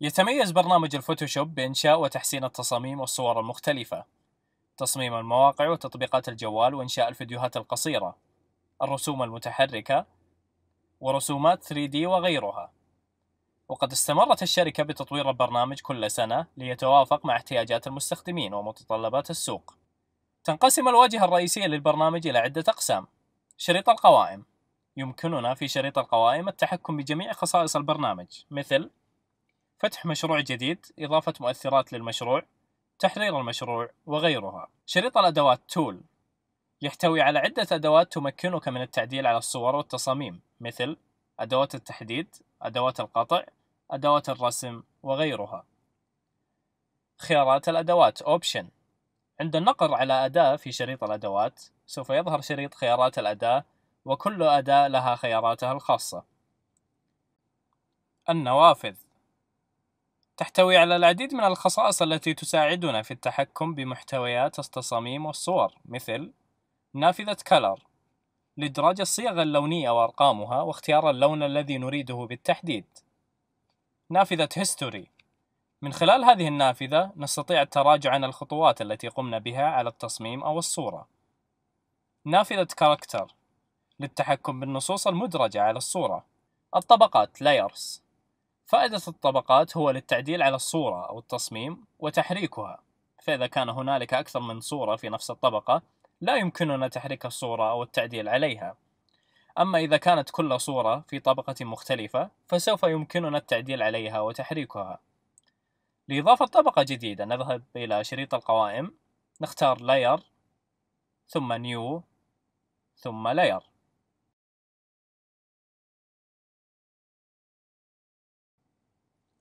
يتميز برنامج الفوتوشوب بإنشاء وتحسين التصاميم والصور المختلفة تصميم المواقع وتطبيقات الجوال وإنشاء الفيديوهات القصيرة الرسوم المتحركة ورسومات 3D وغيرها وقد استمرت الشركة بتطوير البرنامج كل سنة ليتوافق مع احتياجات المستخدمين ومتطلبات السوق تنقسم الواجهة الرئيسية للبرنامج إلى عدة أقسام شريط القوائم يمكننا في شريط القوائم التحكم بجميع خصائص البرنامج مثل فتح مشروع جديد إضافة مؤثرات للمشروع تحرير المشروع وغيرها شريط الأدوات Tool يحتوي على عدة أدوات تمكنك من التعديل على الصور والتصاميم مثل أدوات التحديد أدوات القطع أدوات الرسم وغيرها خيارات الأدوات Option عند النقر على أداة في شريط الأدوات سوف يظهر شريط خيارات الأداة وكل أداة لها خياراتها الخاصة النوافذ تحتوي على العديد من الخصائص التي تساعدنا في التحكم بمحتويات التصاميم والصور مثل نافذة كلر لإدراج الصيغ اللونية وأرقامها واختيار اللون الذي نريده بالتحديد نافذة هيستوري من خلال هذه النافذة نستطيع التراجع عن الخطوات التي قمنا بها على التصميم أو الصورة نافذة كاركتر للتحكم بالنصوص المدرجة على الصورة الطبقات لايرز فائدة الطبقات هو للتعديل على الصورة أو التصميم وتحريكها فإذا كان هنالك أكثر من صورة في نفس الطبقة لا يمكننا تحريك الصورة أو التعديل عليها أما إذا كانت كل صورة في طبقة مختلفة فسوف يمكننا التعديل عليها وتحريكها لإضافة طبقة جديدة نذهب إلى شريط القوائم نختار Layer ثم New ثم Layer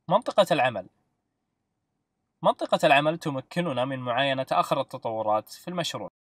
منطقة العمل منطقة العمل تمكننا من معاينة آخر التطورات في المشروع